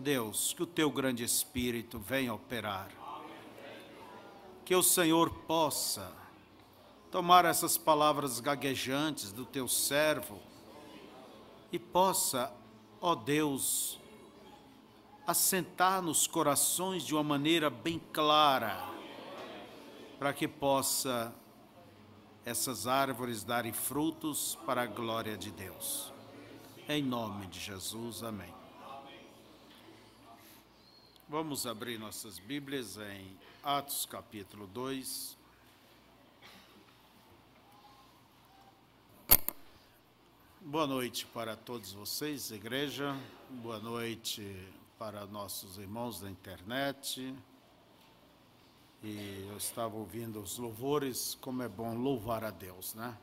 Deus, que o teu grande Espírito venha operar. Que o Senhor possa tomar essas palavras gaguejantes do teu servo e possa, ó Deus, assentar nos corações de uma maneira bem clara, para que possa essas árvores darem frutos para a glória de Deus. Em nome de Jesus, amém. Vamos abrir nossas Bíblias em Atos capítulo 2. Boa noite para todos vocês, igreja. Boa noite para nossos irmãos da internet. E eu estava ouvindo os louvores, como é bom louvar a Deus, né?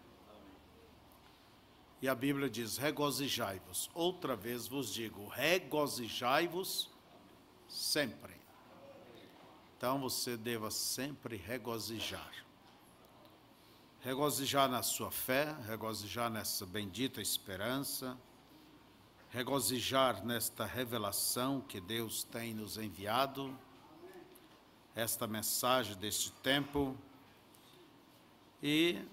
E a Bíblia diz: regozijai-vos. Outra vez vos digo: regozijai-vos sempre. Então você deva sempre regozijar. Regozijar na sua fé, regozijar nessa bendita esperança, regozijar nesta revelação que Deus tem nos enviado, esta mensagem deste tempo, e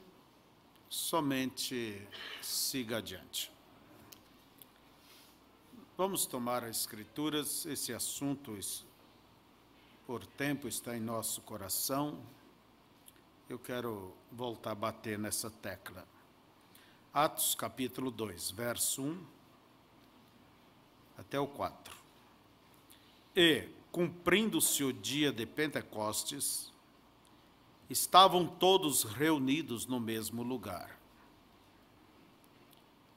somente siga adiante. Vamos tomar as Escrituras, esse assunto, por tempo, está em nosso coração. Eu quero voltar a bater nessa tecla. Atos capítulo 2, verso 1 até o 4. E, cumprindo-se o dia de Pentecostes, estavam todos reunidos no mesmo lugar.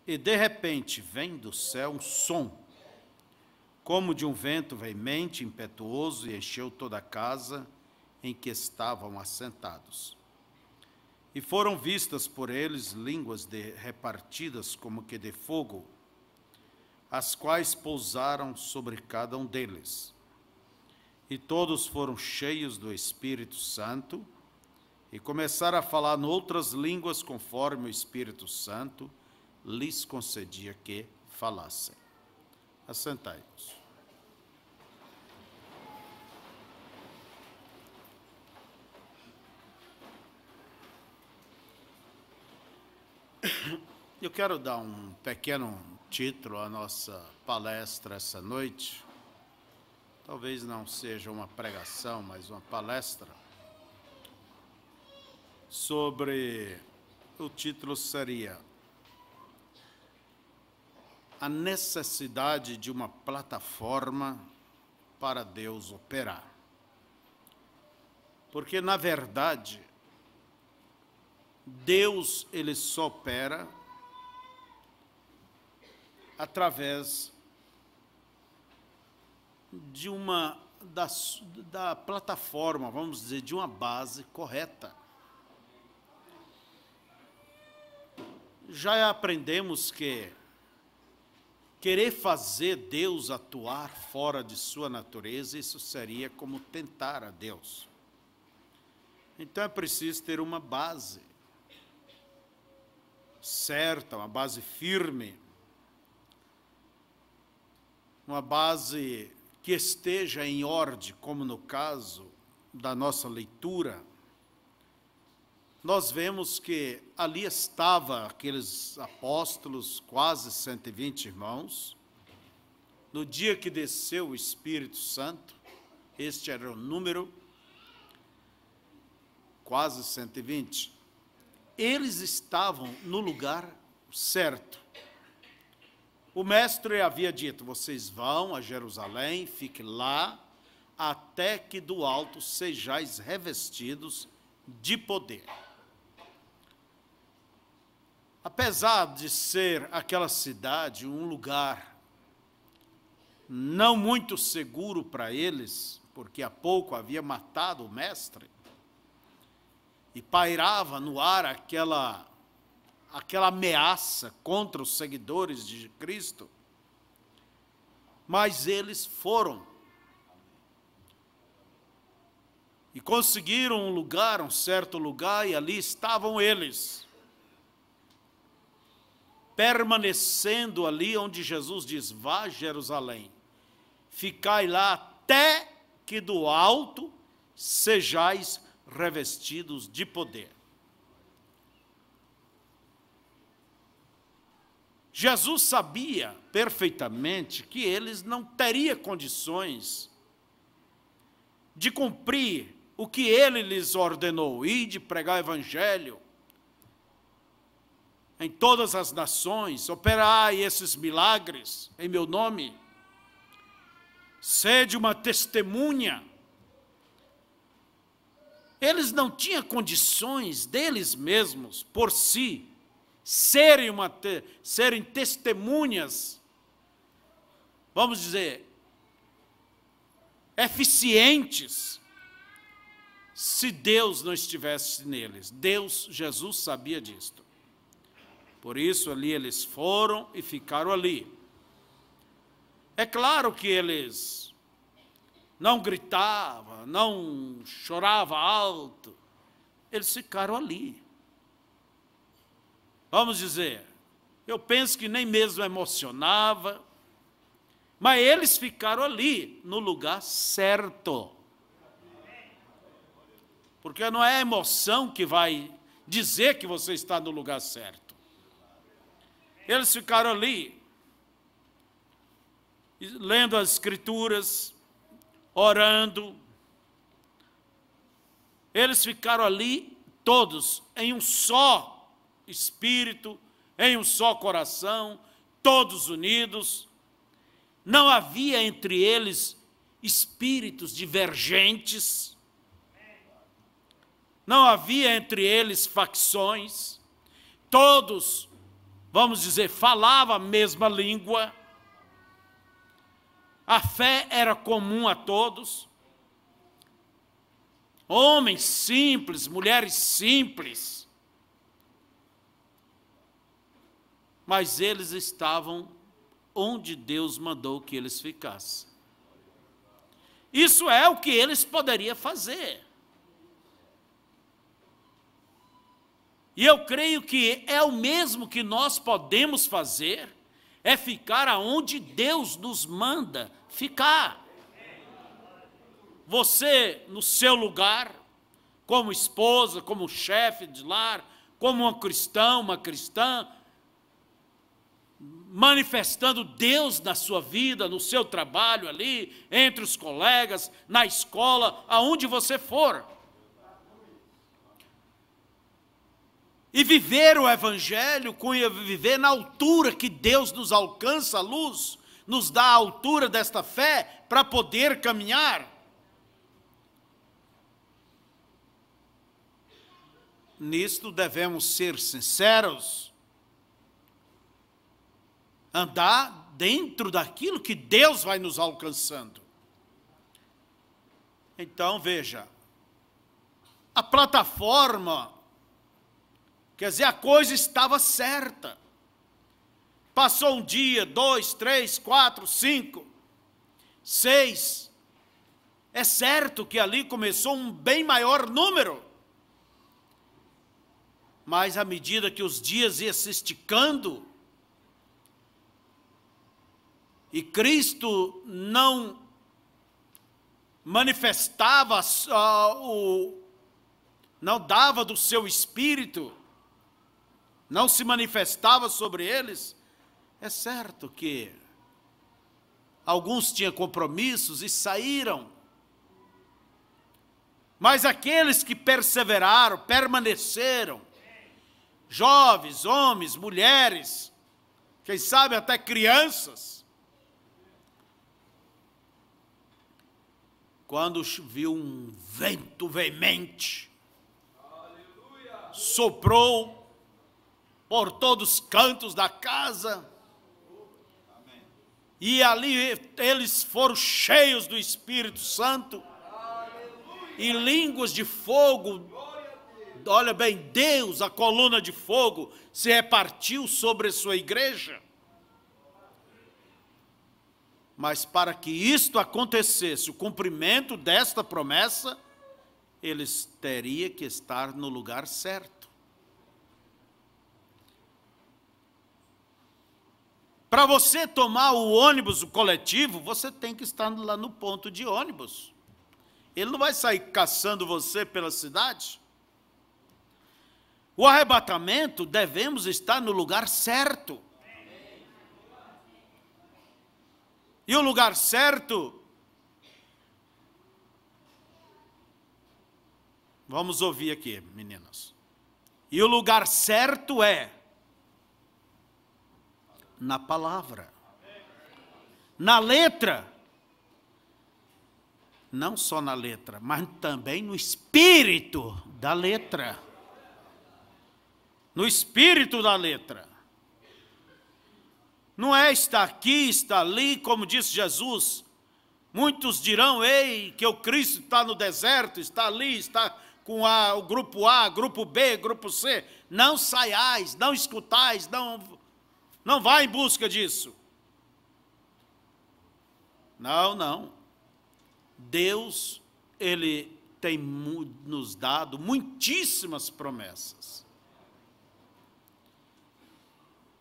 E de repente vem do céu um som como de um vento veemente, impetuoso, e encheu toda a casa em que estavam assentados. E foram vistas por eles línguas de, repartidas como que de fogo, as quais pousaram sobre cada um deles. E todos foram cheios do Espírito Santo e começaram a falar noutras línguas conforme o Espírito Santo lhes concedia que falassem. Assentai-vos. Eu quero dar um pequeno título à nossa palestra essa noite. Talvez não seja uma pregação, mas uma palestra sobre o título seria a necessidade de uma plataforma para Deus operar. Porque, na verdade, Deus ele só opera através de uma da, da plataforma, vamos dizer, de uma base correta. Já aprendemos que Querer fazer Deus atuar fora de sua natureza, isso seria como tentar a Deus. Então é preciso ter uma base certa, uma base firme, uma base que esteja em ordem, como no caso da nossa leitura nós vemos que ali estava aqueles apóstolos, quase 120 irmãos. No dia que desceu o Espírito Santo, este era o número, quase 120. Eles estavam no lugar certo. O mestre havia dito: vocês vão a Jerusalém, fiquem lá, até que do alto sejais revestidos de poder apesar de ser aquela cidade um lugar não muito seguro para eles, porque há pouco havia matado o mestre, e pairava no ar aquela aquela ameaça contra os seguidores de Cristo, mas eles foram e conseguiram um lugar, um certo lugar, e ali estavam eles permanecendo ali onde Jesus diz: Vá Jerusalém, ficai lá até que do alto sejais revestidos de poder. Jesus sabia perfeitamente que eles não teria condições de cumprir o que ele lhes ordenou, ir de pregar o evangelho, em todas as nações, operai esses milagres em meu nome. Sede uma testemunha. Eles não tinham condições deles mesmos, por si, serem, uma te, serem testemunhas, vamos dizer, eficientes, se Deus não estivesse neles. Deus, Jesus sabia disto. Por isso ali eles foram e ficaram ali. É claro que eles não gritavam, não choravam alto. Eles ficaram ali. Vamos dizer, eu penso que nem mesmo emocionava, mas eles ficaram ali, no lugar certo. Porque não é a emoção que vai dizer que você está no lugar certo. Eles ficaram ali, lendo as Escrituras, orando. Eles ficaram ali, todos, em um só espírito, em um só coração, todos unidos. Não havia entre eles espíritos divergentes, não havia entre eles facções, todos vamos dizer, falava a mesma língua, a fé era comum a todos. Homens simples, mulheres simples. Mas eles estavam onde Deus mandou que eles ficassem. Isso é o que eles poderiam fazer. E eu creio que é o mesmo que nós podemos fazer, é ficar aonde Deus nos manda ficar. Você, no seu lugar, como esposa, como chefe de lar, como uma cristã, uma cristã, manifestando Deus na sua vida, no seu trabalho ali, entre os colegas, na escola, aonde você for. e viver o Evangelho, com viver na altura que Deus nos alcança a luz, nos dá a altura desta fé para poder caminhar. Nisto devemos ser sinceros, andar dentro daquilo que Deus vai nos alcançando. Então veja, a plataforma Quer dizer, a coisa estava certa. Passou um dia, dois, três, quatro, cinco, seis. É certo que ali começou um bem maior número. Mas à medida que os dias iam se esticando, e Cristo não manifestava uh, o, não dava do seu espírito, não se manifestava sobre eles, é certo que alguns tinham compromissos e saíram. Mas aqueles que perseveraram, permaneceram, jovens, homens, mulheres, quem sabe até crianças, quando viu um vento veemente, soprou por todos os cantos da casa. E ali eles foram cheios do Espírito Santo. E línguas de fogo. Olha bem, Deus, a coluna de fogo, se repartiu sobre a sua igreja. Mas para que isto acontecesse, o cumprimento desta promessa, eles teria que estar no lugar certo. Para você tomar o ônibus o coletivo, você tem que estar lá no ponto de ônibus. Ele não vai sair caçando você pela cidade. O arrebatamento devemos estar no lugar certo. E o lugar certo, vamos ouvir aqui, meninas. E o lugar certo é na palavra. Na letra. Não só na letra, mas também no espírito da letra. No espírito da letra. Não é estar aqui, estar ali, como disse Jesus. Muitos dirão, ei, que o Cristo está no deserto, está ali, está com a, o grupo A, grupo B, grupo C. Não saiais, não escutais, não não vá em busca disso. Não, não. Deus, Ele tem nos dado muitíssimas promessas.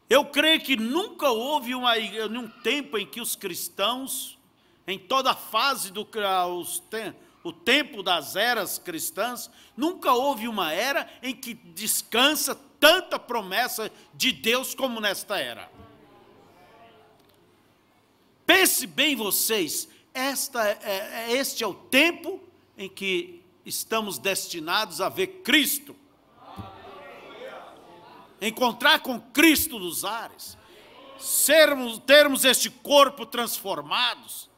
Eu creio que nunca houve uma, um tempo em que os cristãos, em toda a fase do ah, tem, o tempo das eras cristãs, nunca houve uma era em que descansa tanta promessa de Deus como nesta era. Pense bem vocês, esta é, é, é, este é o tempo em que estamos destinados a ver Cristo. Encontrar com Cristo nos ares. Sermos, termos este corpo transformados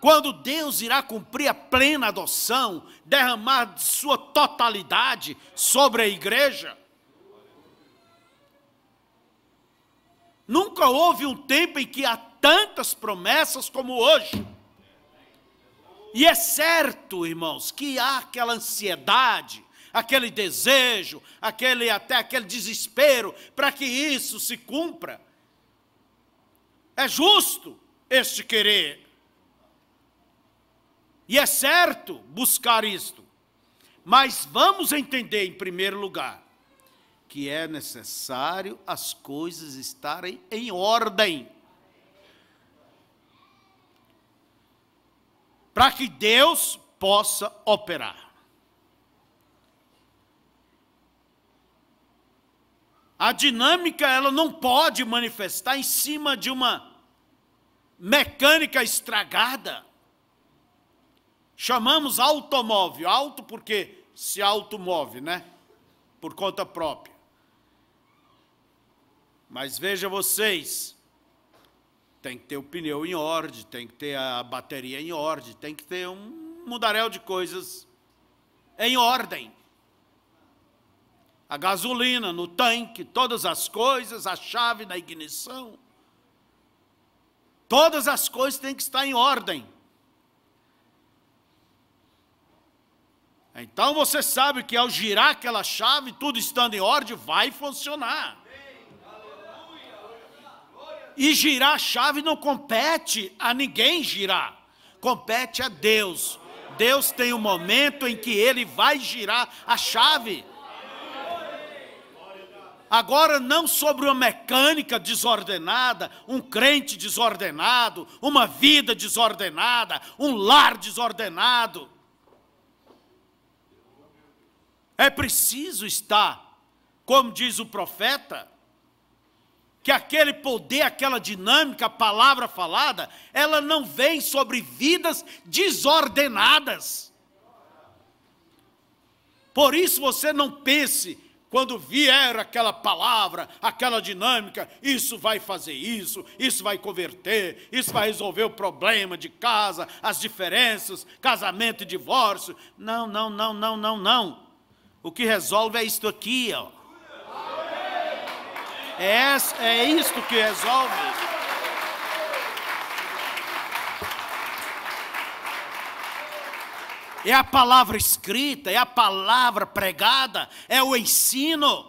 quando Deus irá cumprir a plena adoção, derramar de sua totalidade sobre a igreja. Nunca houve um tempo em que há tantas promessas como hoje. E é certo, irmãos, que há aquela ansiedade, aquele desejo, aquele até aquele desespero para que isso se cumpra. É justo este querer. E é certo buscar isto. Mas vamos entender, em primeiro lugar, que é necessário as coisas estarem em ordem. Para que Deus possa operar. A dinâmica ela não pode manifestar em cima de uma mecânica estragada. Chamamos automóvel, alto porque se automove, né? Por conta própria. Mas veja vocês, tem que ter o pneu em ordem, tem que ter a bateria em ordem, tem que ter um mundaréu de coisas em ordem. A gasolina no tanque, todas as coisas, a chave na ignição. Todas as coisas têm que estar em ordem. Então você sabe que ao girar aquela chave, tudo estando em ordem, vai funcionar. E girar a chave não compete a ninguém girar, compete a Deus. Deus tem um momento em que ele vai girar a chave. Agora, não sobre uma mecânica desordenada, um crente desordenado, uma vida desordenada, um lar desordenado é preciso estar, como diz o profeta, que aquele poder, aquela dinâmica, a palavra falada, ela não vem sobre vidas desordenadas. Por isso você não pense, quando vier aquela palavra, aquela dinâmica, isso vai fazer isso, isso vai converter, isso vai resolver o problema de casa, as diferenças, casamento e divórcio. Não, não, não, não, não, não. O que resolve é isto aqui, ó. É, é isto que resolve. É a palavra escrita, é a palavra pregada, é o ensino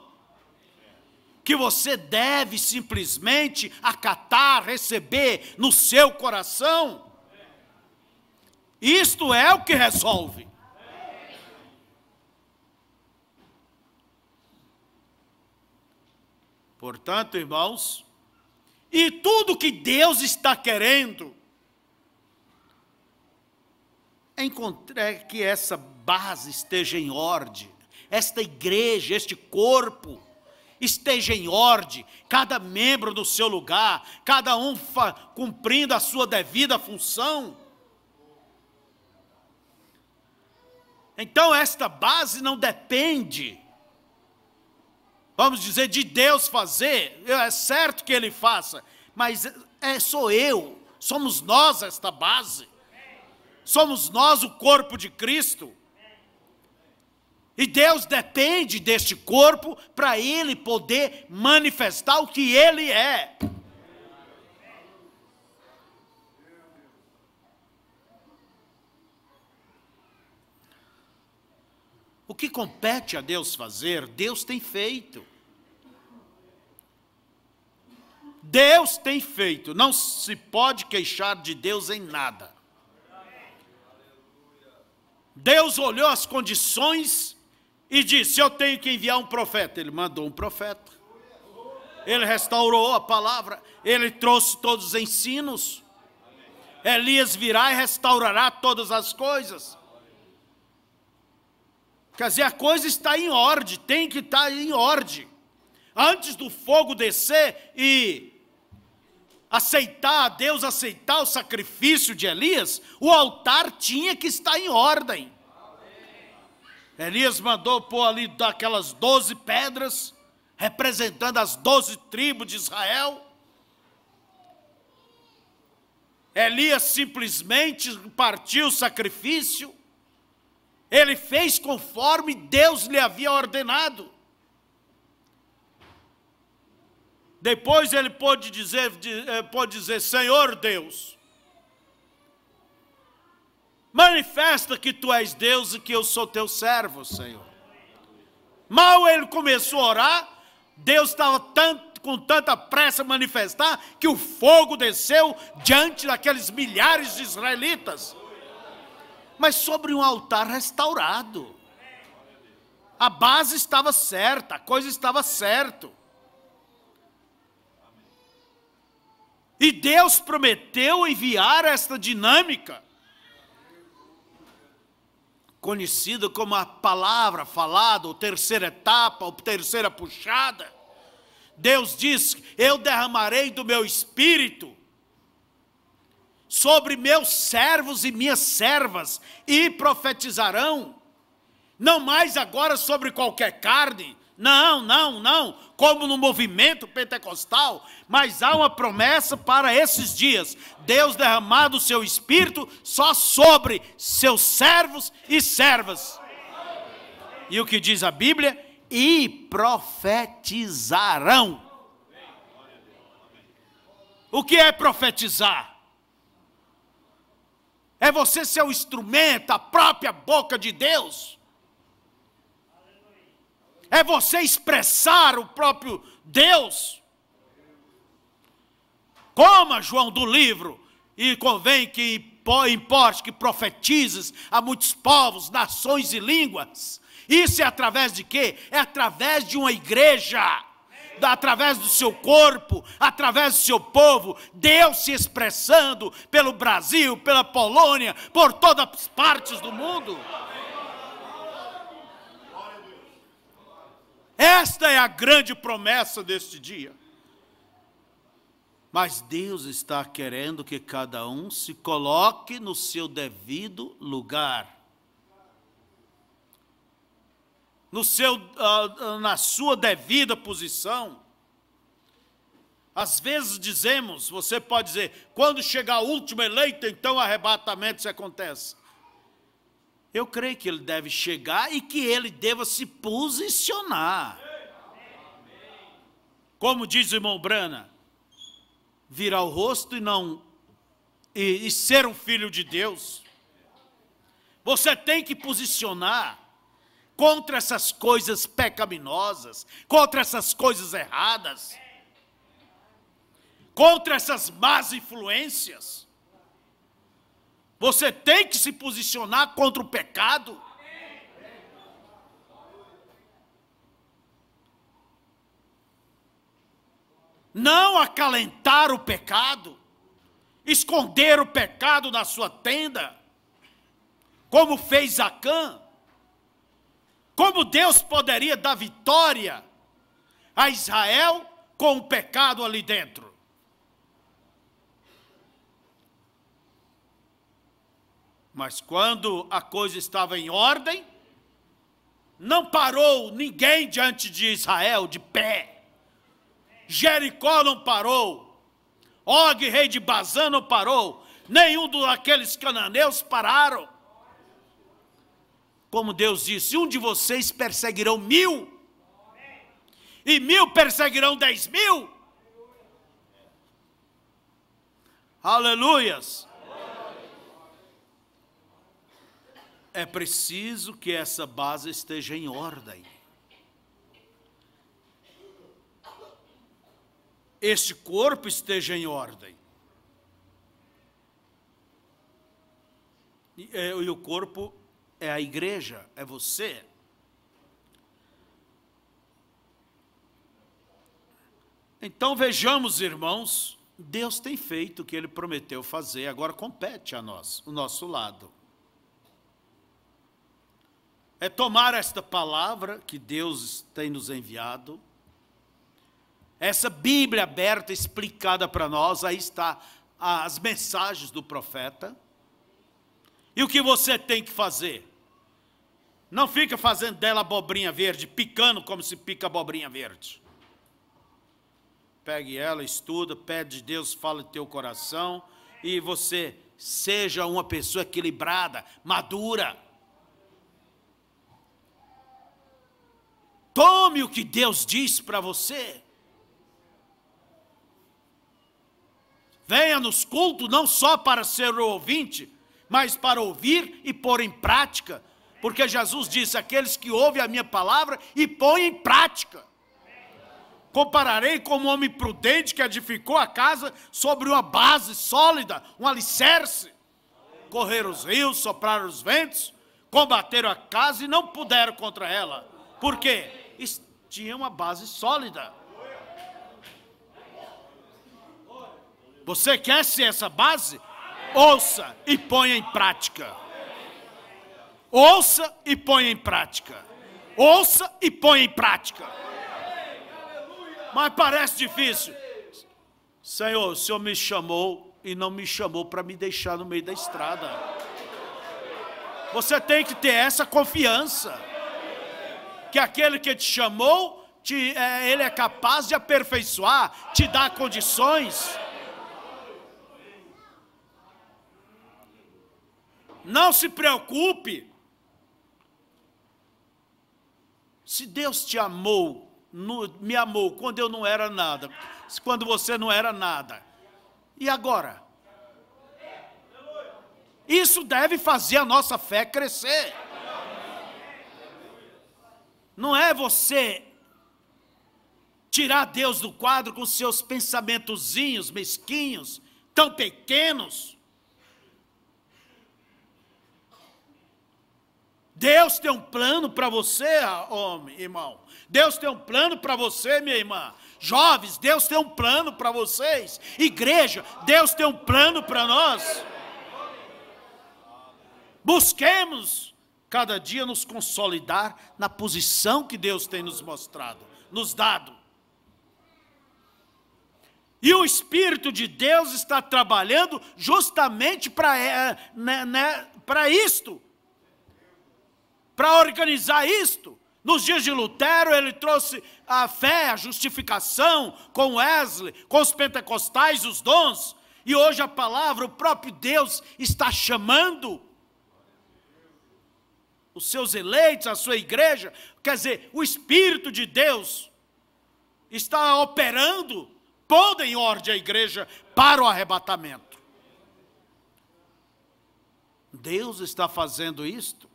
que você deve simplesmente acatar, receber no seu coração. Isto é o que resolve. Portanto, irmãos, e tudo que Deus está querendo é que essa base esteja em ordem, esta igreja, este corpo esteja em ordem, cada membro no seu lugar, cada um cumprindo a sua devida função. Então, esta base não depende vamos dizer, de Deus fazer, é certo que Ele faça, mas é, sou eu, somos nós esta base, somos nós o corpo de Cristo. E Deus depende deste corpo para ele poder manifestar o que ele é. que compete a Deus fazer, Deus tem feito. Deus tem feito, não se pode queixar de Deus em nada. Deus olhou as condições e disse: Eu tenho que enviar um profeta. Ele mandou um profeta. Ele restaurou a palavra, ele trouxe todos os ensinos. Elias virá e restaurará todas as coisas. Quer dizer, a coisa está em ordem, tem que estar tá em ordem. Antes do fogo descer e aceitar, Deus aceitar o sacrifício de Elias, o altar tinha que estar em ordem. Elias mandou pôr ali daquelas doze pedras, representando as doze tribos de Israel. Elias simplesmente partiu o sacrifício. Ele fez conforme Deus lhe havia ordenado. Depois ele pôde dizer, pode eh, dizer: Senhor Deus, manifesta que tu és Deus e que eu sou teu servo, Senhor. Mal ele começou a orar, Deus estava tanto, com tanta pressa a manifestar que o fogo desceu diante daqueles milhares de israelitas mas sobre um altar restaurado. A base estava certa, a coisa estava certa. E Deus prometeu enviar esta dinâmica, conhecida como a palavra falada, ou terceira etapa, ou terceira puxada. Deus disse: Eu derramarei do meu espírito sobre meus servos e minhas servas e profetizarão. Não mais agora sobre qualquer carne, não, não, não, como no movimento pentecostal, mas há uma promessa para esses dias: Deus derramado o seu espírito só sobre seus servos e servas. E o que diz a Bíblia? E profetizarão. O que é profetizar? É você ser o instrumento, a própria boca de Deus? É você expressar o próprio Deus? Coma, João, do livro, e convém que importe que profetizes a muitos povos, nações e línguas. Isso é através de quê? É através de uma igreja através do seu corpo, através do seu povo, Deus se expressando pelo Brasil, pela Polônia, por todas as partes do mundo. Esta é a grande promessa deste dia. Mas Deus está querendo que cada um se coloque no seu devido lugar. no seu, ah, ah, na sua devida posição. Às vezes dizemos, você pode dizer, quando chegar o último eleito, então arrebatamento se acontece. Eu creio que ele deve chegar e que ele deva se posicionar. Como diz o irmão Brana, virar o rosto e não e, e ser um filho de Deus. Você tem que posicionar contra essas coisas pecaminosas, contra essas coisas erradas, contra essas más influências. Você tem que se posicionar contra o pecado. Não acalentar o pecado, esconder o pecado na sua tenda, como fez Acã. Como Deus poderia dar vitória a Israel com o pecado ali dentro? Mas quando a coisa estava em ordem, não parou ninguém diante de Israel de pé. Jericó não parou. Og, rei de Bazã, não parou. Nenhum daqueles cananeus pararam como Deus disse: um de vocês perseguirão mil, e mil perseguirão dez mil. Aleluias! É preciso que essa base esteja em ordem. Este corpo esteja em ordem. E, é, e o corpo é a igreja, é você. Então vejamos, irmãos, Deus tem feito o que ele prometeu fazer, agora compete a nós, o nosso lado. É tomar esta palavra que Deus tem nos enviado, essa Bíblia aberta, explicada para nós, aí está as mensagens do profeta. E o que você tem que fazer? Não fica fazendo dela abobrinha verde, picando como se pica abobrinha verde. Pegue ela, estuda, pede de Deus, fala teu coração e você seja uma pessoa equilibrada, madura. Tome o que Deus diz para você. Venha nos cultos não só para ser ouvinte, mas para ouvir e pôr em prática porque Jesus disse: aqueles que ouvem a minha palavra e põem em prática. Compararei como um homem prudente que edificou a casa sobre uma base sólida, um alicerce. Correram os rios, sopraram os ventos, combateram a casa e não puderam contra ela. Por quê? Tinha uma base sólida. Você quer ser essa base? Ouça e ponha em prática. Ouça e põe em prática. Ouça e põe em prática. Mas parece difícil. Senhor, o Senhor me chamou e não me chamou para me deixar no meio da estrada. Você tem que ter essa confiança. Que aquele que te chamou, te, é, ele é capaz de aperfeiçoar, te dar condições. Não se preocupe Se Deus te amou, no, me amou quando eu não era nada, quando você não era nada, e agora? Isso deve fazer a nossa fé crescer. Não é você tirar Deus do quadro com seus pensamentozinhos mesquinhos, tão pequenos. Deus tem um plano para você, homem, irmão. Deus tem um plano para você, minha irmã. Jovens, Deus tem um plano para vocês. Igreja, Deus tem um plano para nós. Busquemos cada dia nos consolidar na posição que Deus tem nos mostrado, nos dado. E o Espírito de Deus está trabalhando justamente para eh, né, né, isto, para organizar isto. Nos dias de Lutero, ele trouxe a fé, a justificação, com Wesley, com os pentecostais, os dons. E hoje a palavra, o próprio Deus está chamando os seus eleitos, a sua igreja. Quer dizer, o Espírito de Deus está operando, pondo em ordem a igreja para o arrebatamento. Deus está fazendo isto.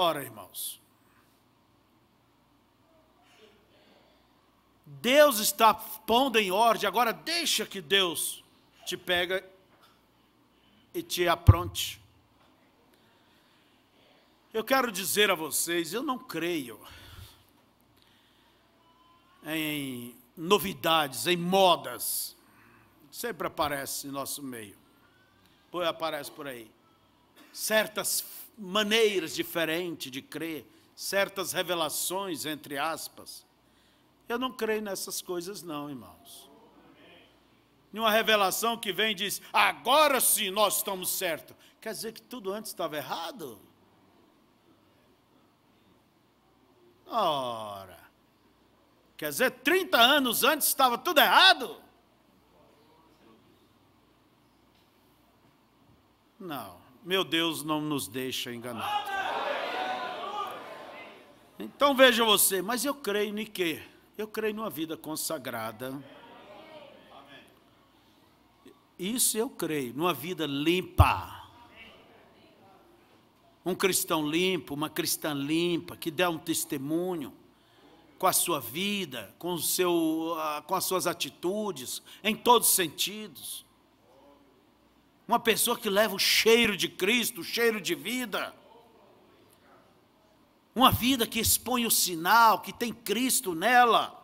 Ora, irmãos, Deus está pondo em ordem, agora deixa que Deus te pega e te apronte. Eu quero dizer a vocês, eu não creio em novidades, em modas. Sempre aparece em nosso meio. Pois aparece por aí certas maneiras diferentes de crer, certas revelações, entre aspas. Eu não creio nessas coisas, não, irmãos. Nenhuma revelação que vem e diz, agora sim nós estamos certos. Quer dizer que tudo antes estava errado? Ora, quer dizer, 30 anos antes estava tudo errado? Não. Meu Deus não nos deixa enganar. Então veja você, mas eu creio em quê? Eu creio numa vida consagrada. Isso eu creio, numa vida limpa. Um cristão limpo, uma cristã limpa, que dá um testemunho com a sua vida, com, o seu, ah, com as suas atitudes, em todos os sentidos uma pessoa que leva o cheiro de Cristo, o cheiro de vida. Uma vida que expõe o sinal, que tem Cristo nela.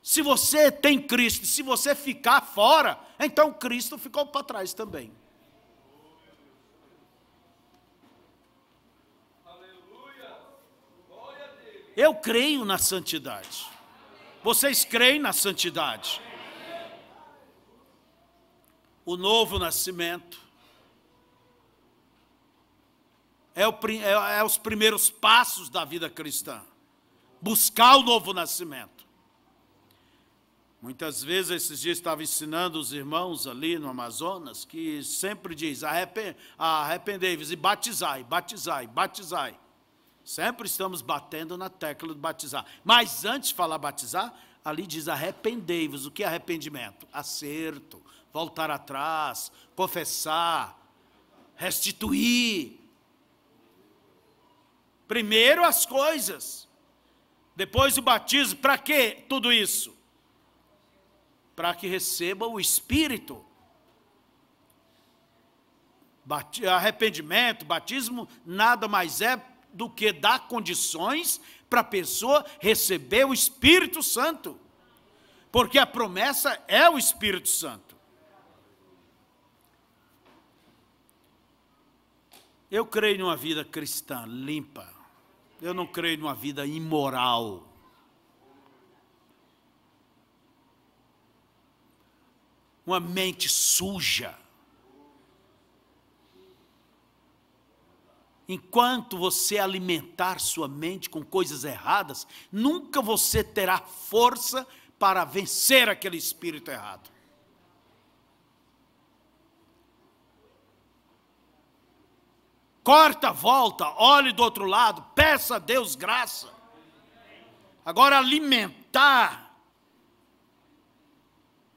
Se você tem Cristo, se você ficar fora, então Cristo ficou para trás também. Eu creio na santidade. Vocês creem na santidade? o novo nascimento. É, o, é, é os primeiros passos da vida cristã. Buscar o novo nascimento. Muitas vezes, esses dias, estava ensinando os irmãos ali no Amazonas, que sempre diz, arrependei-vos e batizai, batizai, batizai. Sempre estamos batendo na tecla do batizar. Mas antes de falar batizar, ali diz: arrependei-vos. O que é arrependimento? Acerto, voltar atrás, confessar, restituir. Primeiro as coisas, depois o batismo. Para que tudo isso? Para que receba o Espírito. Arrependimento, batismo, nada mais é do que dar condições para a pessoa receber o Espírito Santo. Porque a promessa é o Espírito Santo. Eu creio numa vida cristã limpa. Eu não creio numa vida imoral. Uma mente suja Enquanto você alimentar sua mente com coisas erradas, nunca você terá força para vencer aquele espírito errado. Corta a volta, olhe do outro lado, peça a Deus graça. Agora alimentar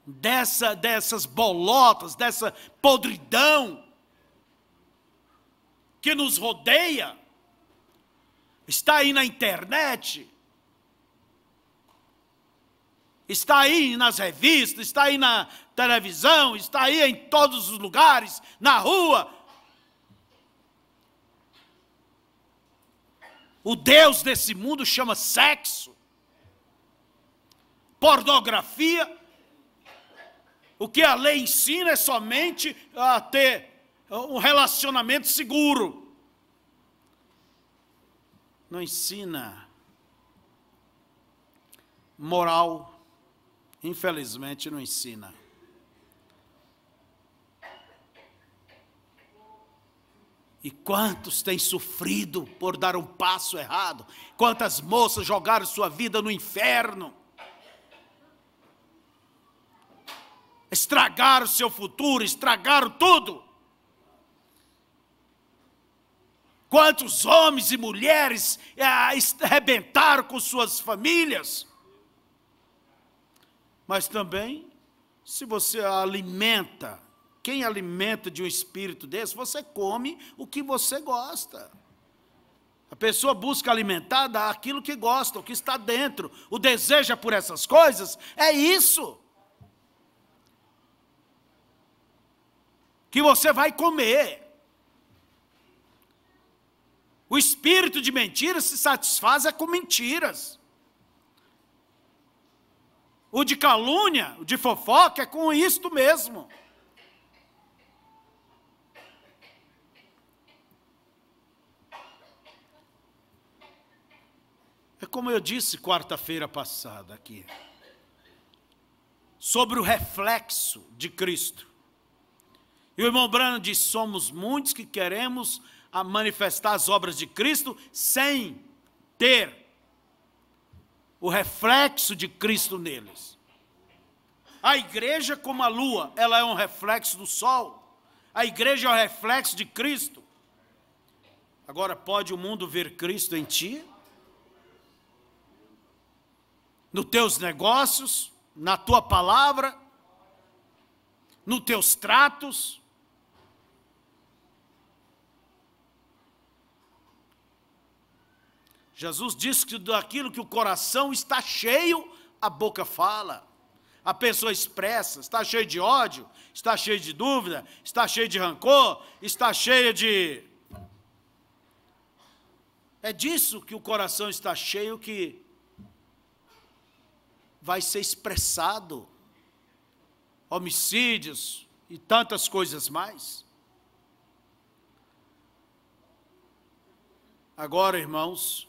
dessa, dessas bolotas, dessa podridão, que nos rodeia, está aí na internet, está aí nas revistas, está aí na televisão, está aí em todos os lugares, na rua. O Deus desse mundo chama sexo, pornografia. O que a lei ensina é somente a ter é um relacionamento seguro. Não ensina moral, infelizmente não ensina. E quantos têm sofrido por dar um passo errado? Quantas moças jogaram sua vida no inferno? Estragaram seu futuro, estragaram tudo. Quantos homens e mulheres eh, arrebentaram com suas famílias? Mas também, se você alimenta, quem alimenta de um espírito desse, você come o que você gosta. A pessoa busca alimentar daquilo que gosta, o que está dentro, o deseja por essas coisas, é isso. Que você vai comer. O espírito de mentira se satisfaz é com mentiras. O de calúnia, o de fofoca é com isto mesmo. É como eu disse quarta-feira passada aqui, sobre o reflexo de Cristo. E o irmão Brano diz: somos muitos que queremos a manifestar as obras de Cristo sem ter o reflexo de Cristo neles. A igreja, como a lua, ela é um reflexo do sol. A igreja é um reflexo de Cristo. Agora, pode o mundo ver Cristo em ti? Nos teus negócios, na tua palavra, nos teus tratos? Jesus disse que daquilo que o coração está cheio, a boca fala. A pessoa expressa, está cheia de ódio, está cheia de dúvida, está cheia de rancor, está cheia de. É disso que o coração está cheio que vai ser expressado. Homicídios e tantas coisas mais. Agora, irmãos,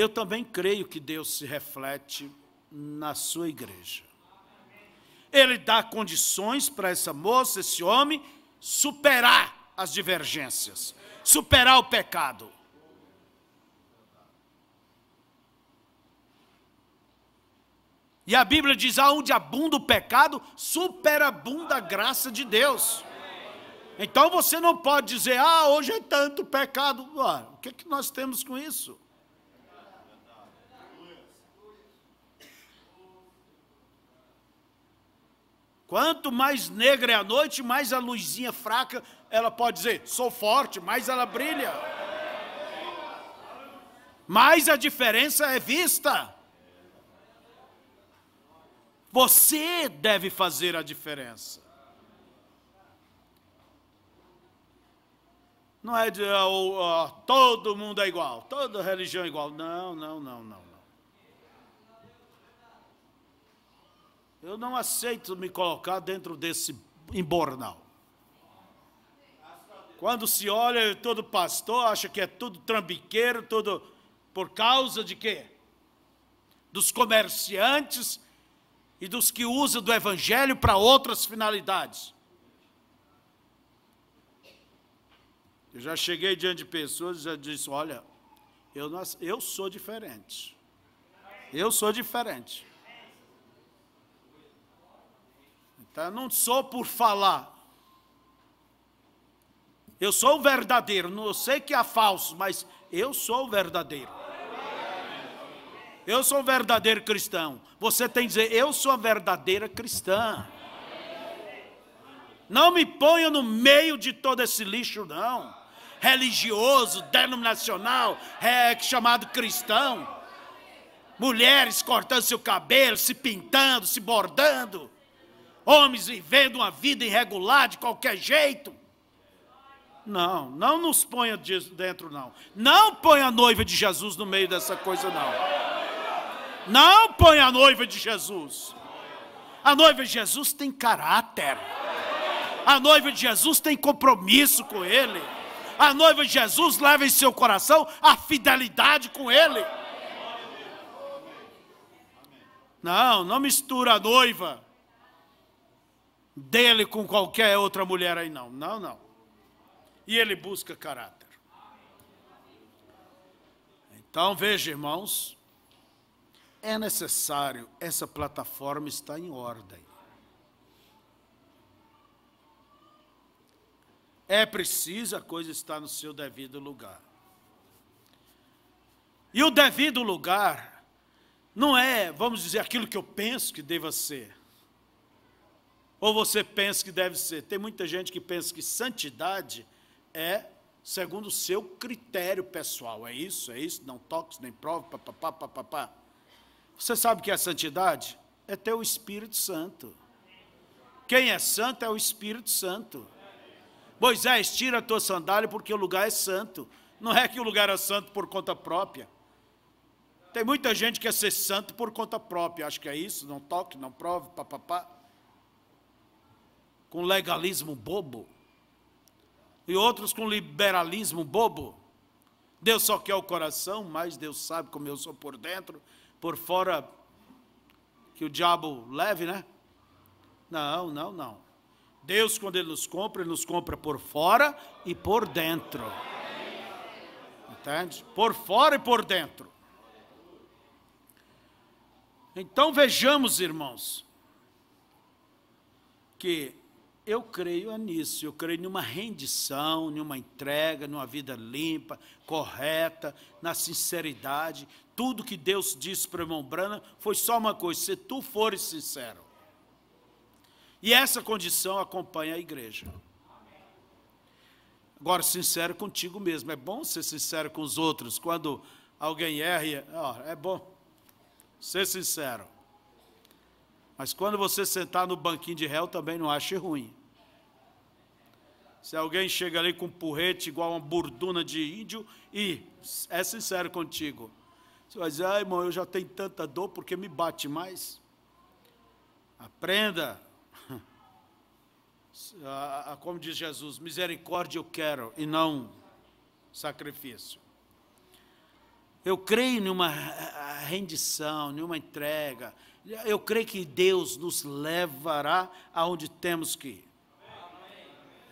eu também creio que Deus se reflete na sua igreja. Ele dá condições para essa moça, esse homem, superar as divergências, superar o pecado. E a Bíblia diz: aonde abunda o pecado, superabunda a graça de Deus. Então você não pode dizer, ah, hoje é tanto pecado. Ah, o que, é que nós temos com isso? Quanto mais negra é a noite, mais a luzinha fraca ela pode dizer, sou forte, mais ela brilha. Mais a diferença é vista. Você deve fazer a diferença. Não é de ah, ah, todo mundo é igual, toda religião é igual. Não, não, não, não. Eu não aceito me colocar dentro desse embornal. Quando se olha, todo pastor acha que é tudo trambiqueiro, tudo por causa de quê? Dos comerciantes e dos que usam do evangelho para outras finalidades. Eu já cheguei diante de pessoas e já disse: olha, eu, não, eu sou diferente. Eu sou diferente. Tá? Não sou por falar. Eu sou o verdadeiro. Não sei que há falso, mas eu sou o verdadeiro. Eu sou o verdadeiro cristão. Você tem que dizer, eu sou a verdadeira cristã. Não me ponha no meio de todo esse lixo, não. Religioso, denominacional, é, chamado cristão. Mulheres cortando seu cabelo, se pintando, se bordando homens vivendo uma vida irregular de qualquer jeito. Não, não nos ponha dentro, não. Não ponha a noiva de Jesus no meio dessa coisa, não. Não ponha a noiva de Jesus. A noiva de Jesus tem caráter. A noiva de Jesus tem compromisso com Ele. A noiva de Jesus leva em seu coração a fidelidade com Ele. Não, não mistura a noiva dele com qualquer outra mulher aí, não. Não, não. E ele busca caráter. Então veja, irmãos, é necessário essa plataforma está em ordem. É preciso a coisa estar no seu devido lugar. E o devido lugar não é, vamos dizer, aquilo que eu penso que deva ser. Ou você pensa que deve ser? Tem muita gente que pensa que santidade é segundo o seu critério pessoal. É isso, é isso, não toques, nem prova, papapá, papapá. Você sabe o que é santidade? É ter o Espírito Santo. Quem é santo é o Espírito Santo. Moisés, tira a tua sandália porque o lugar é santo. Não é que o lugar é santo por conta própria. Tem muita gente que quer ser santo por conta própria. Acho que é isso, não toque, não prove, papapá com legalismo bobo e outros com liberalismo bobo. Deus só quer o coração, mas Deus sabe como eu sou por dentro, por fora que o diabo leve, né? Não, não, não. Deus, quando Ele nos compra, Ele nos compra por fora e por dentro. Entende? Por fora e por dentro. Então vejamos, irmãos, que eu creio é nisso, eu creio numa rendição, numa entrega, numa vida limpa, correta, na sinceridade. Tudo que Deus disse para irmão Brana foi só uma coisa: se tu fores sincero. E essa condição acompanha a igreja. Agora, sincero contigo mesmo. É bom ser sincero com os outros. Quando alguém erra, é bom ser sincero. Mas quando você sentar no banquinho de réu, também não ache ruim. Se alguém chega ali com um porrete igual uma burduna de índio, e é sincero contigo. Você vai dizer, ah, irmão, eu já tenho tanta dor porque me bate mais. Aprenda. como diz Jesus, misericórdia eu quero e não sacrifício. Eu creio numa rendição, numa entrega. Eu creio que Deus nos levará aonde temos que ir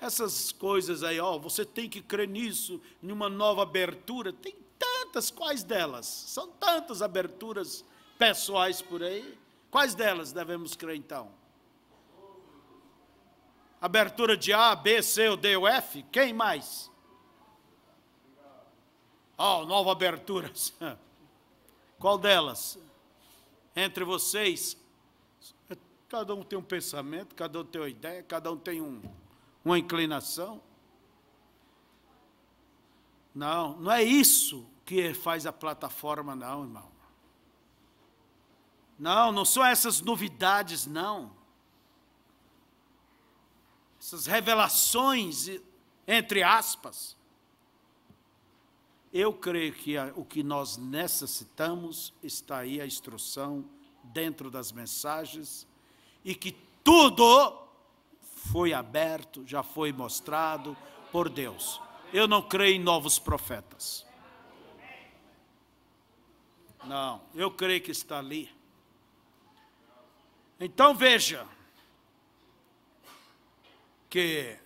essas coisas aí, ó, você tem que crer nisso, em uma nova abertura. Tem tantas, quais delas? São tantas aberturas pessoais por aí. Quais delas devemos crer então? Abertura de A, B, C ou D ou F? Quem mais? Ó, oh, nova abertura. Qual delas? Entre vocês, cada um tem um pensamento, cada um tem uma ideia, cada um tem um, uma inclinação. Não, não é isso que faz a plataforma, não, irmão. Não, não são essas novidades, não. Essas revelações, entre aspas. Eu creio que o que nós necessitamos está aí a instrução dentro das mensagens e que tudo foi aberto, já foi mostrado por Deus. Eu não creio em novos profetas. Não, eu creio que está ali. Então veja que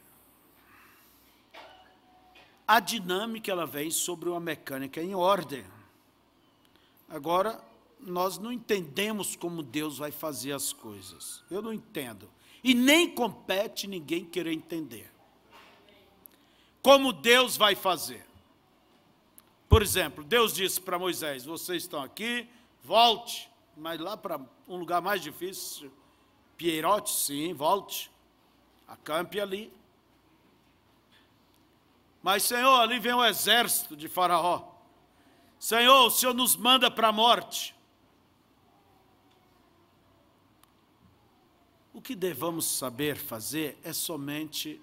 a dinâmica ela vem sobre uma mecânica em ordem. Agora nós não entendemos como Deus vai fazer as coisas. Eu não entendo. E nem compete ninguém querer entender. Como Deus vai fazer? Por exemplo, Deus disse para Moisés: Vocês estão aqui, volte, mas lá para um lugar mais difícil, Pierote, sim, volte, acampe é ali. Mas, Senhor, ali vem o exército de Faraó. Senhor, o Senhor nos manda para a morte. O que devamos saber fazer é somente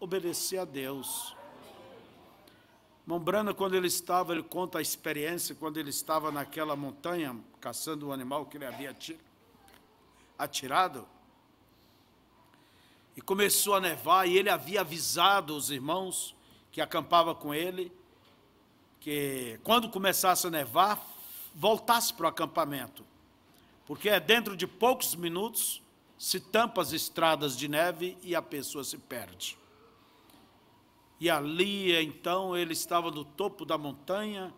obedecer a Deus. Mombrana, quando ele estava, ele conta a experiência, quando ele estava naquela montanha, caçando o um animal que ele havia atirado, e começou a nevar, e ele havia avisado os irmãos que acampava com ele, que quando começasse a nevar, voltasse para o acampamento, porque é dentro de poucos minutos se tampa as estradas de neve e a pessoa se perde. E ali, então, ele estava no topo da montanha,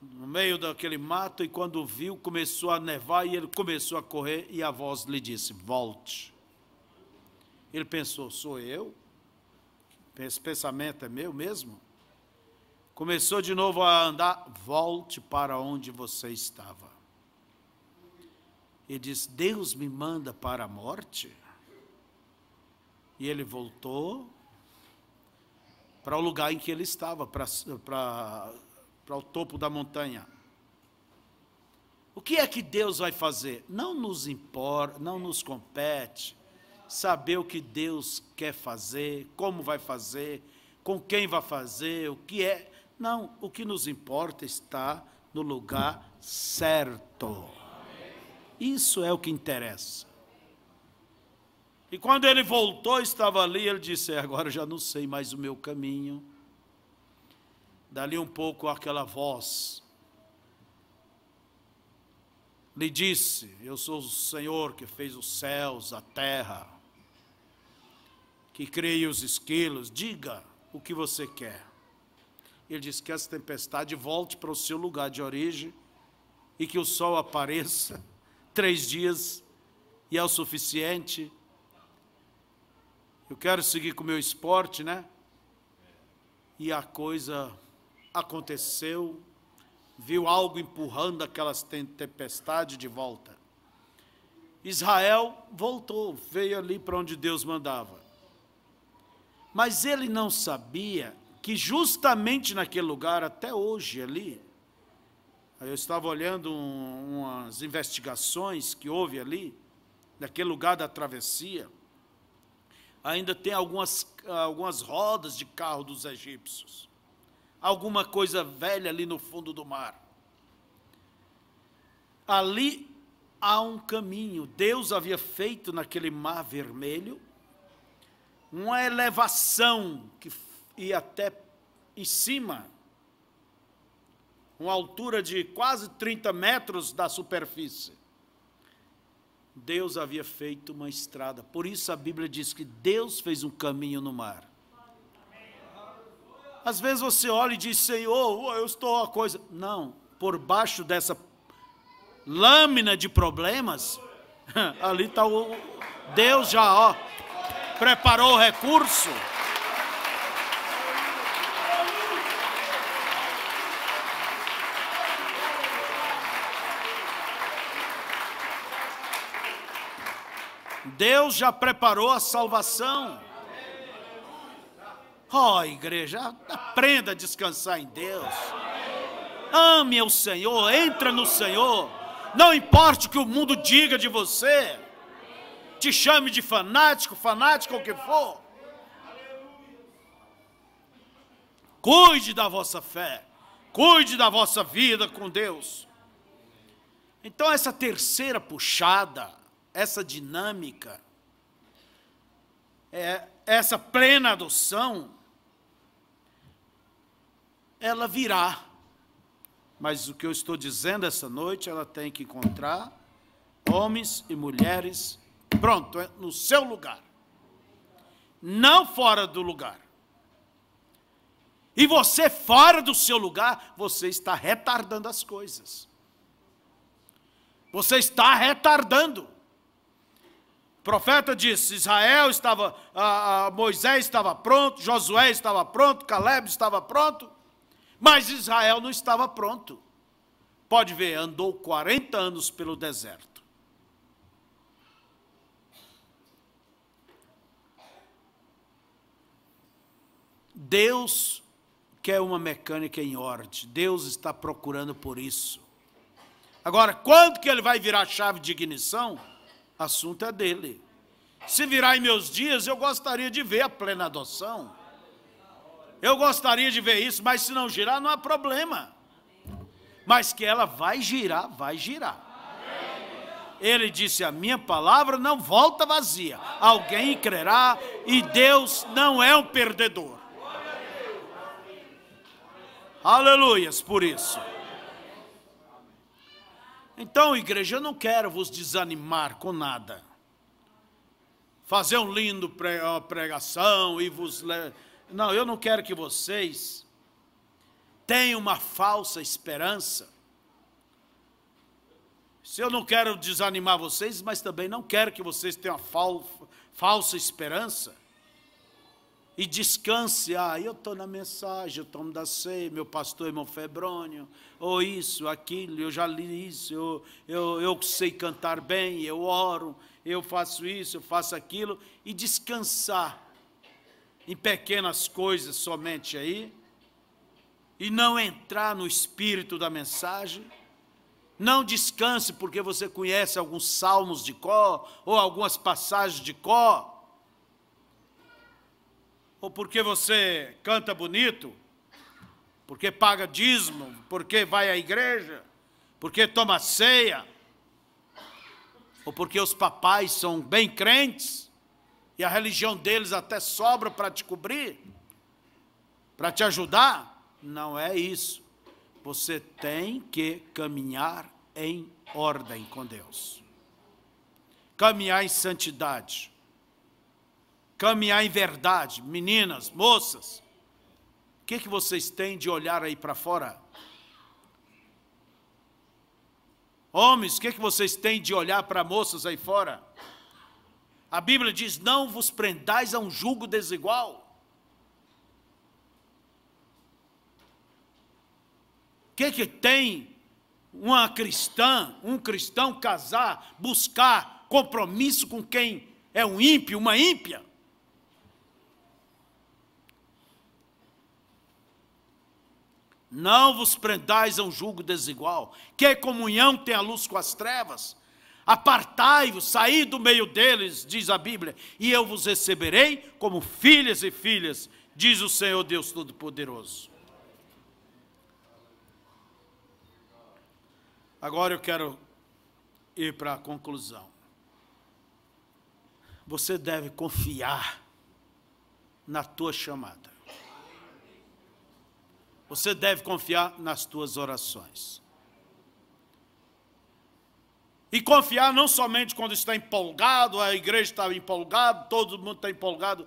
no meio daquele mato, e quando viu, começou a nevar e ele começou a correr, e a voz lhe disse: Volte. Ele pensou: Sou eu? Esse pensamento é meu mesmo? Começou de novo a andar, volte para onde você estava e diz: Deus me manda para a morte? E ele voltou para o lugar em que ele estava, para, para, para o topo da montanha. O que é que Deus vai fazer? Não nos importa, não nos compete saber o que Deus quer fazer, como vai fazer, com quem vai fazer, o que é. Não, o que nos importa está no lugar certo. Isso é o que interessa. E quando ele voltou, estava ali, ele disse: é, Agora eu já não sei mais o meu caminho. Dali um pouco, aquela voz lhe disse: Eu sou o Senhor que fez os céus, a terra, que criei os esquilos. Diga o que você quer. Ele disse: Que essa tempestade volte para o seu lugar de origem e que o sol apareça três dias e é o suficiente. Eu quero seguir com o meu esporte, né? E a coisa aconteceu, viu algo empurrando aquelas tempestades de volta. Israel voltou, veio ali para onde Deus mandava. Mas ele não sabia que justamente naquele lugar, até hoje ali, eu estava olhando um, umas investigações que houve ali, naquele lugar da travessia. Ainda tem algumas, algumas rodas de carro dos egípcios. Alguma coisa velha ali no fundo do mar. Ali há um caminho. Deus havia feito naquele mar vermelho uma elevação que ia até em cima uma altura de quase 30 metros da superfície. Deus havia feito uma estrada. Por isso a Bíblia diz que Deus fez um caminho no mar. Às vezes você olha e diz, Senhor, eu estou a coisa. Não, por baixo dessa lâmina de problemas, ali está o. Deus já, ó, preparou o recurso. Deus já preparou a salvação. Ó oh, igreja, aprenda a descansar em Deus. Ame o Senhor, entra no Senhor. Não importa o que o mundo diga de você. Te chame de fanático, fanático ou o que for. Cuide da vossa fé. Cuide da vossa vida com Deus. Então essa terceira puxada essa dinâmica, é, essa plena adoção, ela virá. Mas o que eu estou dizendo essa noite, ela tem que encontrar homens e mulheres pronto, é, no seu lugar. Não fora do lugar. E você fora do seu lugar, você está retardando as coisas. Você está retardando profeta disse: Israel estava, a, a Moisés estava pronto, Josué estava pronto, Caleb estava pronto, mas Israel não estava pronto. Pode ver, andou 40 anos pelo deserto. Deus quer uma mecânica em ordem. Deus está procurando por isso. Agora, quando que ele vai virar chave de ignição? assunto é dele. Se virar em meus dias, eu gostaria de ver a plena adoção. Eu gostaria de ver isso, mas se não girar, não há problema. Mas que ela vai girar, vai girar. Ele disse: A minha palavra não volta vazia. Alguém crerá e Deus não é um perdedor. Aleluias por isso. Então, igreja, eu não quero vos desanimar com nada. Fazer um lindo pregação e vos. Não, eu não quero que vocês tenham uma falsa esperança. Se eu não quero desanimar vocês, mas também não quero que vocês tenham uma falsa esperança e descanse. Ah, eu estou na mensagem, eu tomo da ceia, meu pastor irmão Febrônio, ou oh, isso, aquilo, eu já li isso, eu, eu, eu sei cantar bem, eu oro, eu faço isso, eu faço aquilo, e descansar em pequenas coisas somente aí, e não entrar no espírito da mensagem. Não descanse porque você conhece alguns salmos de cor ou algumas passagens de cor ou porque você canta bonito, porque paga dízimo, porque vai à igreja, porque toma ceia, ou porque os papais são bem crentes e a religião deles até sobra para te cobrir, para te ajudar. Não é isso. Você tem que caminhar em ordem com Deus, caminhar em santidade caminhar em verdade, meninas, moças. O que, é que vocês têm de olhar aí para fora? Homens, o que, é que vocês têm de olhar para moças aí fora? A Bíblia diz: não vos prendais a um jugo desigual. O que, é que tem uma cristã, um cristão casar, buscar compromisso com quem é um ímpio, uma ímpia? Não vos prendais a um julgo desigual. Que comunhão tem a luz com as trevas? Apartai-vos, saí do meio deles, diz a Bíblia, e eu vos receberei como filhas e filhas, diz o Senhor Deus Todo-Poderoso. Agora eu quero ir para a conclusão. Você deve confiar na tua chamada. Você deve confiar nas tuas orações. E confiar não somente quando está empolgado, a igreja está empolgada, todo mundo está empolgado.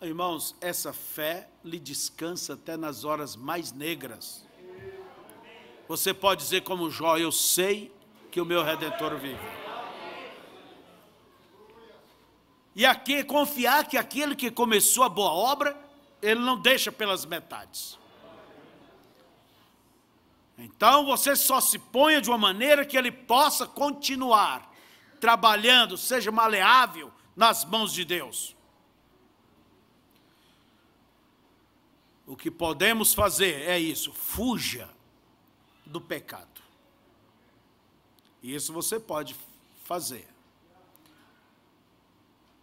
Irmãos, essa fé lhe descansa até nas horas mais negras. Você pode dizer como Jó, eu sei que o meu Redentor vive. E aqui confiar que aquele que começou a boa obra, ele não deixa pelas metades. Então você só se ponha de uma maneira que ele possa continuar trabalhando, seja maleável nas mãos de Deus. O que podemos fazer é isso: fuja do pecado. E isso você pode fazer.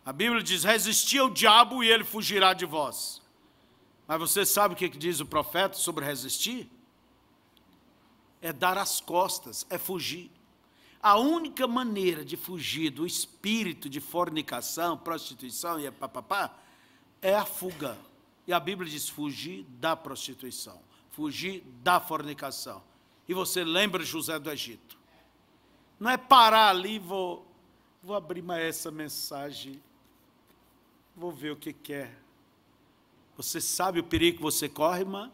A Bíblia diz: resistir ao diabo e ele fugirá de vós. Mas você sabe o que diz o profeta sobre resistir? é dar as costas, é fugir. A única maneira de fugir do espírito de fornicação, prostituição e é papapá é a fuga. E a Bíblia diz: fugir da prostituição, fugir da fornicação. E você lembra José do Egito. Não é parar ali, vou, vou abrir mais essa mensagem, vou ver o que quer. É. Você sabe o perigo que você corre, irmã?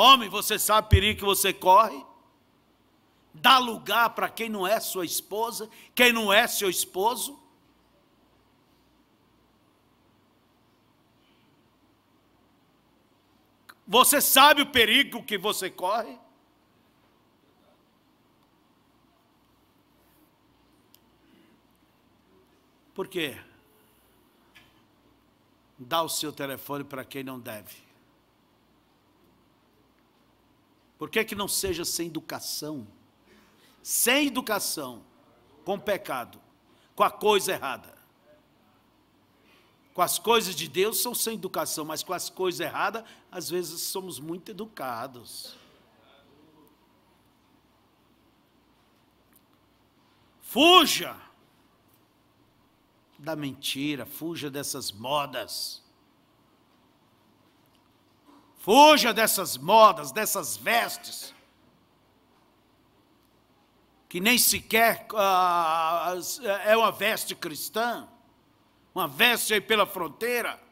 Homem, você sabe o perigo que você corre? Dá lugar para quem não é sua esposa, quem não é seu esposo? Você sabe o perigo que você corre? Por quê? Dá o seu telefone para quem não deve. Por que, que não seja sem educação? Sem educação, com pecado, com a coisa errada. Com as coisas de Deus são sem educação, mas com as coisas erradas, às vezes somos muito educados. Fuja da mentira, fuja dessas modas. Fuja dessas modas, dessas vestes, que nem sequer ah, é uma veste cristã, uma veste aí pela fronteira.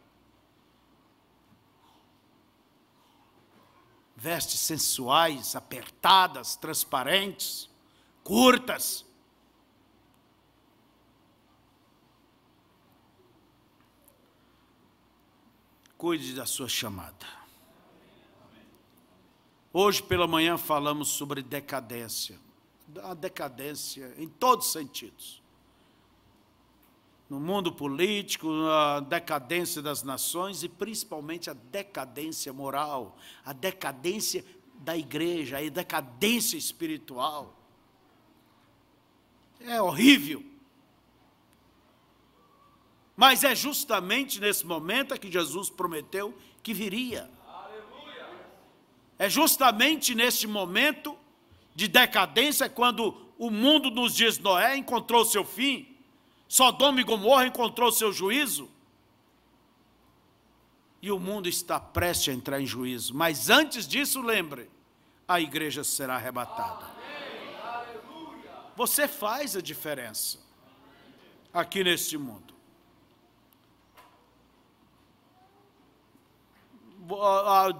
Vestes sensuais, apertadas, transparentes, curtas. cuide da sua chamada. Hoje pela manhã falamos sobre decadência. A decadência em todos os sentidos. No mundo político, a decadência das nações e principalmente a decadência moral, a decadência da igreja, a decadência espiritual. É horrível. Mas é justamente nesse momento é que Jesus prometeu que viria. É justamente neste momento de decadência quando o mundo nos dias de Noé encontrou seu fim, Sodoma e Gomorra encontrou seu juízo. E o mundo está prestes a entrar em juízo. Mas antes disso, lembre, a igreja será arrebatada. Você faz a diferença aqui neste mundo.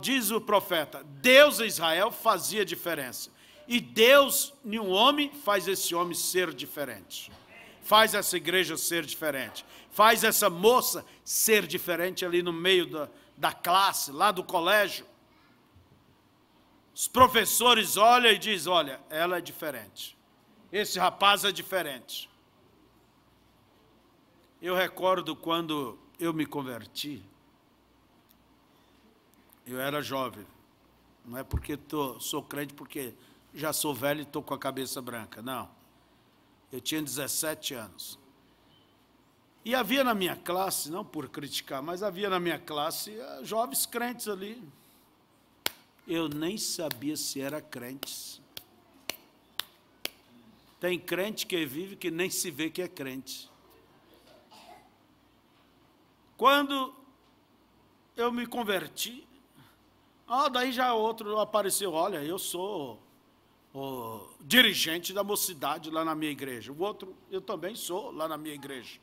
diz o profeta, Deus em Israel fazia diferença. E Deus, em um homem, faz esse homem ser diferente. Faz essa igreja ser diferente. Faz essa moça ser diferente ali no meio da, da classe, lá do colégio. Os professores olham e dizem: olha, ela é diferente. Esse rapaz é diferente. Eu recordo quando eu me converti, eu era jovem. Não é porque tô, sou crente, porque já sou velho e estou com a cabeça branca. Não. Eu tinha 17 anos. E havia na minha classe, não por criticar, mas havia na minha classe eh, jovens crentes ali. Eu nem sabia se era crentes. Tem crente que vive que nem se vê que é crente. Quando eu me converti, ah, daí já outro apareceu, olha, eu sou o dirigente da mocidade lá na minha igreja. O outro, eu também sou lá na minha igreja.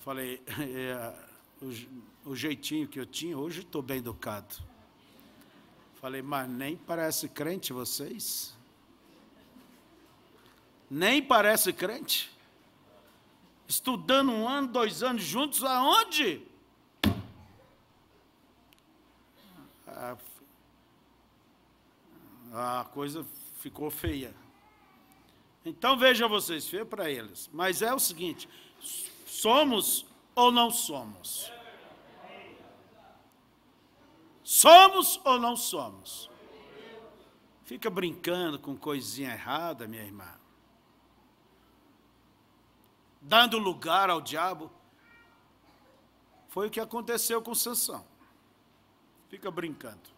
Falei, é, o, o jeitinho que eu tinha, hoje estou bem educado. Falei, mas nem parece crente vocês. Nem parece crente. Estudando um ano, dois anos juntos, aonde? a, ah, a coisa ficou feia. Então veja vocês, feio para eles. Mas é o seguinte: somos ou não somos? Somos ou não somos? Fica brincando com coisinha errada, minha irmã. Dando lugar ao diabo. Foi o que aconteceu com Sansão. Fica brincando.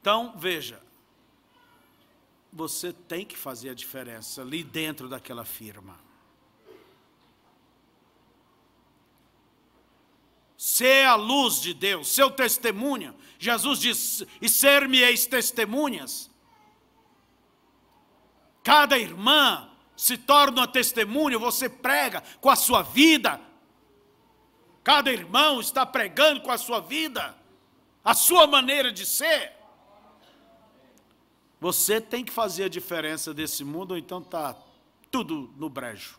Então, veja, você tem que fazer a diferença ali dentro daquela firma. Ser a luz de Deus, seu testemunho. Jesus diz: e ser-me-eis testemunhas. Cada irmã se torna uma testemunha, você prega com a sua vida, Cada irmão está pregando com a sua vida, a sua maneira de ser. Você tem que fazer a diferença desse mundo, ou então está tudo no brejo.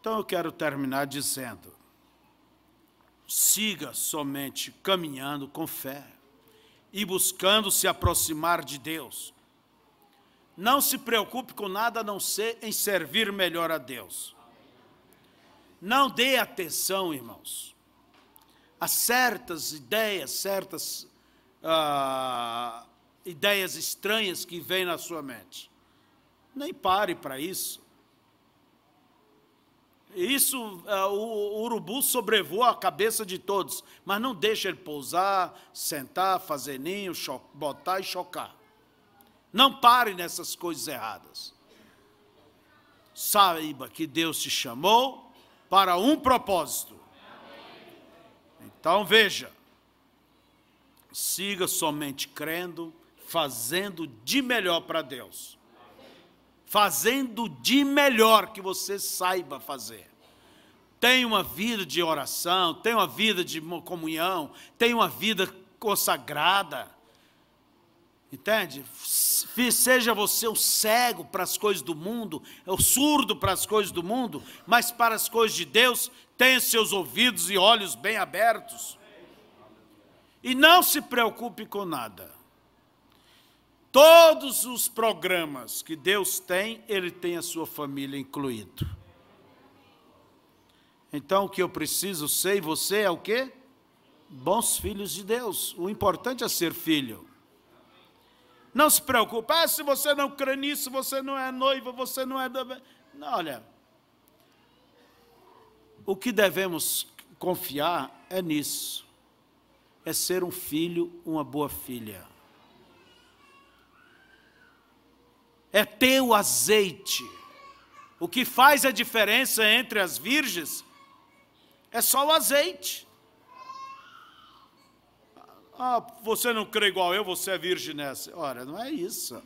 Então eu quero terminar dizendo: siga somente caminhando com fé e buscando se aproximar de Deus. Não se preocupe com nada a não ser em servir melhor a Deus. Não dê atenção, irmãos, a certas ideias, certas ah, ideias estranhas que vêm na sua mente. Nem pare para isso. Isso, é, o, o urubu sobrevoa a cabeça de todos, mas não deixa ele pousar, sentar, fazer ninho, botar e chocar. Não pare nessas coisas erradas. Saiba que Deus te chamou para um propósito. Então veja, siga somente crendo, fazendo de melhor para Deus. Fazendo de melhor que você saiba fazer. Tenha uma vida de oração, tenha uma vida de comunhão, tenha uma vida consagrada Entende? Seja você o cego para as coisas do mundo, o surdo para as coisas do mundo, mas para as coisas de Deus, tenha seus ouvidos e olhos bem abertos. E não se preocupe com nada. Todos os programas que Deus tem, Ele tem a sua família incluído. Então, o que eu preciso ser e você é o quê? Bons filhos de Deus. O importante é ser filho. Não se preocupe. Ah, se você não crê nisso, você não é noiva, você não é. Não, olha. O que devemos confiar é nisso. É ser um filho, uma boa filha. É ter o azeite. O que faz a diferença entre as virgens é só o azeite. Ah, você não crê igual eu, você é virgem nessa. Ora, não é isso.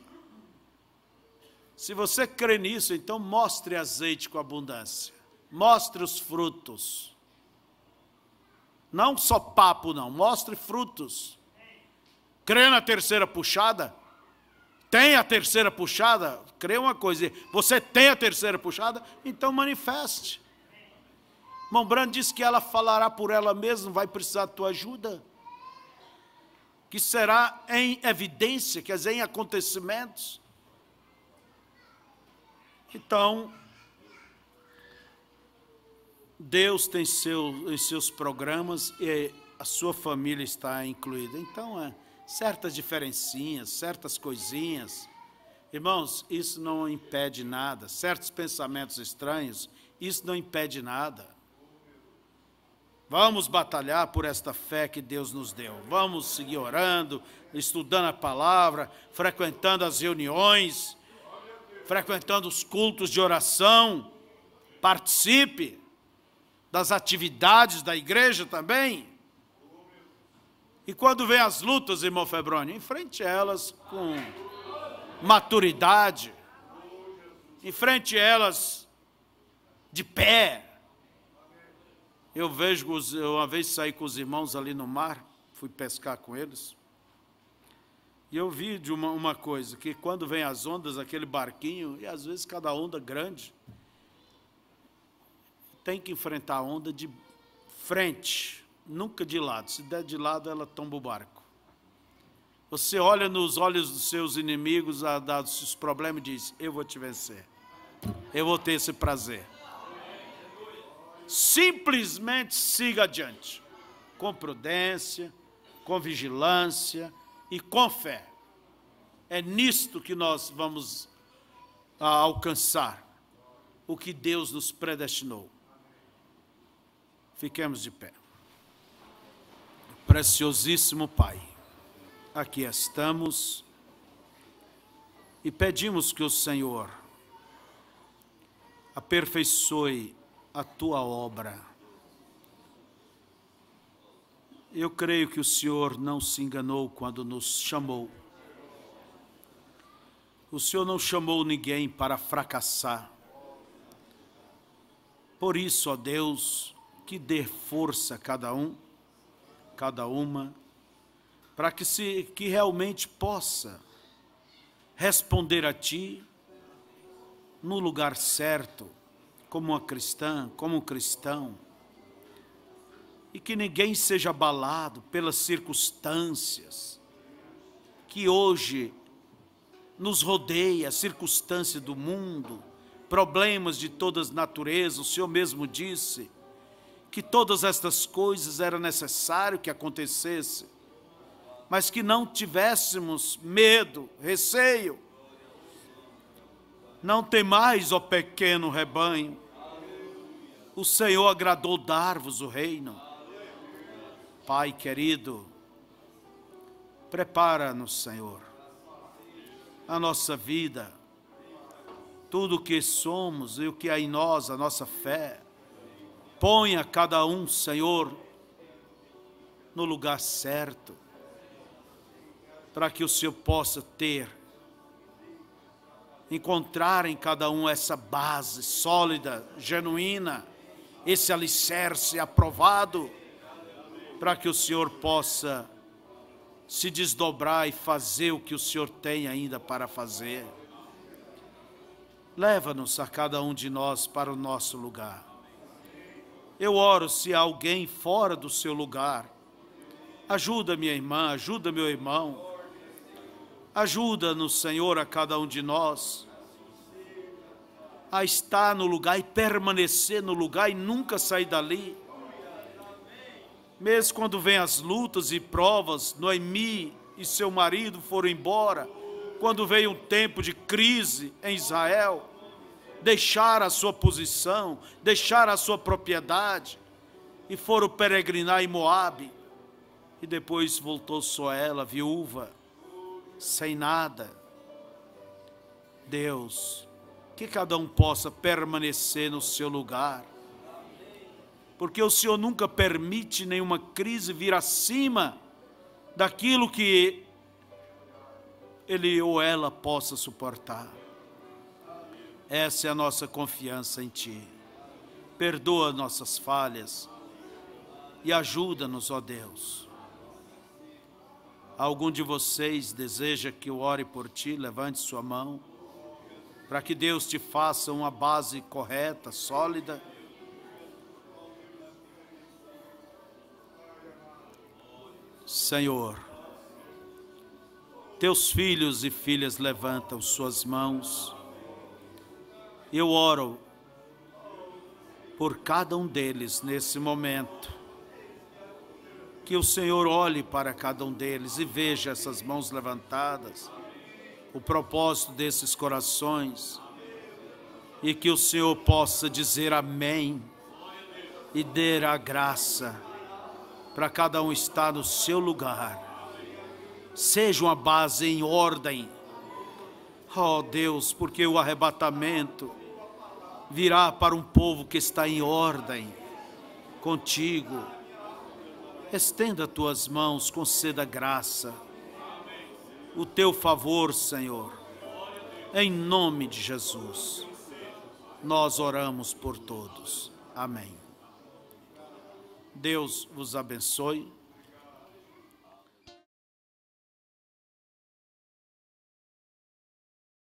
Se você crê nisso, então mostre azeite com abundância. Mostre os frutos. Não só papo, não. Mostre frutos. Crê na terceira puxada? Tem a terceira puxada? Crê uma coisa. Você tem a terceira puxada? Então manifeste. Mão Brando diz que ela falará por ela mesma, vai precisar da tua ajuda que será em evidência, quer dizer, em acontecimentos. Então, Deus tem seu, em seus programas e a sua família está incluída. Então, é, certas diferencinhas, certas coisinhas. Irmãos, isso não impede nada. Certos pensamentos estranhos, isso não impede nada. Vamos batalhar por esta fé que Deus nos deu. Vamos seguir orando, estudando a palavra, frequentando as reuniões, frequentando os cultos de oração. Participe das atividades da igreja também. E quando vem as lutas, irmão Febrônio, enfrente elas com maturidade. Enfrente elas de pé eu vejo, uma vez saí com os irmãos ali no mar, fui pescar com eles, e eu vi de uma, uma coisa, que quando vem as ondas, aquele barquinho, e às vezes cada onda grande, tem que enfrentar a onda de frente, nunca de lado. Se der de lado, ela tomba o barco. Você olha nos olhos dos seus inimigos, dados os problemas, e diz: Eu vou te vencer. Eu vou ter esse prazer simplesmente siga adiante, com prudência, com vigilância e com fé. É nisto que nós vamos ah, alcançar o que Deus nos predestinou. Fiquemos de pé. Preciosíssimo Pai, aqui estamos e pedimos que o Senhor aperfeiçoe a tua obra. Eu creio que o Senhor não se enganou quando nos chamou. O Senhor não chamou ninguém para fracassar. Por isso, ó Deus, que dê força a cada um, cada uma, para que se que realmente possa responder a ti no lugar certo, como uma cristã, como um cristão, e que ninguém seja abalado pelas circunstâncias que hoje nos rodeia, circunstância do mundo, problemas de todas as naturezas. O Senhor mesmo disse que todas estas coisas era necessário que acontecesse, mas que não tivéssemos medo, receio, não tem mais ó pequeno rebanho. O Senhor agradou dar-vos o reino. Pai querido, prepara-nos, Senhor, a nossa vida, tudo o que somos e o que há em nós, a nossa fé. Ponha cada um, Senhor, no lugar certo, para que o Senhor possa ter encontrar em cada um essa base sólida, genuína, esse alicerce aprovado, para que o Senhor possa se desdobrar e fazer o que o Senhor tem ainda para fazer. Leva-nos a cada um de nós para o nosso lugar. Eu oro se há alguém fora do seu lugar. Ajuda minha irmã, ajuda meu irmão Ajuda-nos, Senhor, a cada um de nós a estar no lugar e permanecer no lugar e nunca sair dali. Mesmo quando vem as lutas e provas, Noemi e seu marido foram embora. Quando veio um tempo de crise em Israel, deixaram a sua posição, deixaram a sua propriedade e foram peregrinar em Moabe. E depois voltou só ela, viúva sem nada. Deus, que cada um possa permanecer no seu lugar, porque o Senhor nunca permite nenhuma crise vir acima daquilo que ele ou ela possa suportar. Essa é a nossa confiança em Ti. Perdoa nossas falhas e ajuda-nos, ó Deus algum de vocês deseja que eu ore por ti, levante sua mão, para que Deus te faça uma base correta, sólida. Senhor, teus filhos e filhas levantam suas mãos. Eu oro por cada um deles nesse momento que o Senhor olhe para cada um deles e veja essas mãos levantadas, o propósito desses corações, e que o Senhor possa dizer amém e der a graça para cada um estar no seu lugar. Seja uma base em ordem. Oh Deus, porque o arrebatamento virá para um povo que está em ordem contigo estenda tuas mãos, conceda graça, o teu favor, Senhor, em nome de Jesus. Nós oramos por todos. Amém. Deus vos abençoe.